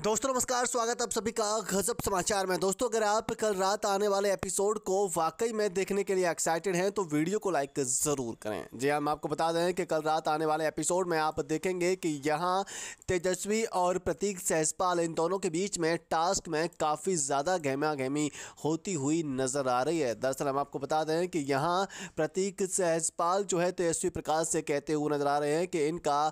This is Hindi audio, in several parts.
दोस्तों नमस्कार स्वागत आप सभी का गजब समाचार में दोस्तों अगर आप कल रात आने वाले एपिसोड को वाकई में देखने के लिए एक्साइटेड हैं तो वीडियो को लाइक ज़रूर करें जी हाँ, हम आपको बता दें कि कल रात आने वाले एपिसोड में आप देखेंगे कि यहाँ तेजस्वी और प्रतीक सहजपाल इन दोनों के बीच में टास्क में काफ़ी ज़्यादा गहमा गहमी होती हुई नज़र आ रही है दरअसल हम आपको बता दें कि यहाँ प्रतीक सहजपाल जो है तेजस्वी प्रकाश से कहते हुए नज़र आ रहे हैं कि इनका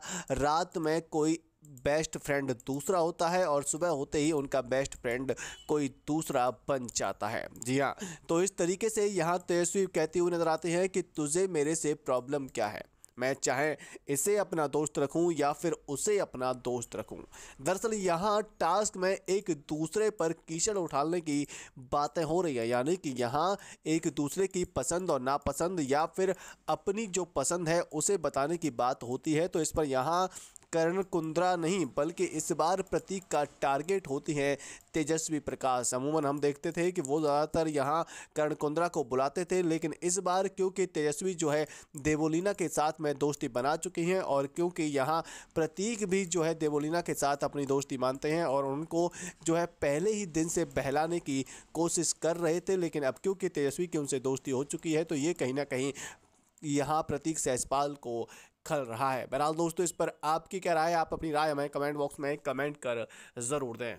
रात में कोई बेस्ट फ्रेंड दूसरा होता है और सुबह होते ही उनका बेस्ट फ्रेंड कोई दूसरा बन जाता है जी हाँ तो इस तरीके से यहाँ तेजस्वी कहती हुई नज़र आती है कि तुझे मेरे से प्रॉब्लम क्या है मैं चाहे इसे अपना दोस्त रखूं या फिर उसे अपना दोस्त रखूं दरअसल यहाँ टास्क में एक दूसरे पर कीचड़ उठाने की बातें हो रही है यानी कि यहाँ एक दूसरे की पसंद और नापसंद या फिर अपनी जो पसंद है उसे बताने की बात होती है तो इस पर यहाँ करण कुंद्रा नहीं बल्कि इस बार प्रतीक का टारगेट होती हैं तेजस्वी प्रकाश अमूमन हम देखते थे कि वो ज़्यादातर यहाँ करण कुंद्रा को बुलाते थे लेकिन इस बार क्योंकि तेजस्वी जो है देवोलीना के साथ में दोस्ती बना चुकी हैं और क्योंकि यहाँ प्रतीक भी जो है देवोलीना के साथ अपनी दोस्ती मानते हैं और उनको जो है पहले ही दिन से बहलाने की कोशिश कर रहे थे लेकिन अब क्योंकि तेजस्वी की उनसे दोस्ती हो चुकी है तो ये कहीं ना कहीं यहाँ प्रतीक सहजपाल को खल रहा है बहरहाल दोस्तों इस पर आपकी क्या राय आप अपनी राय हमें कमेंट बॉक्स में कमेंट कर ज़रूर दें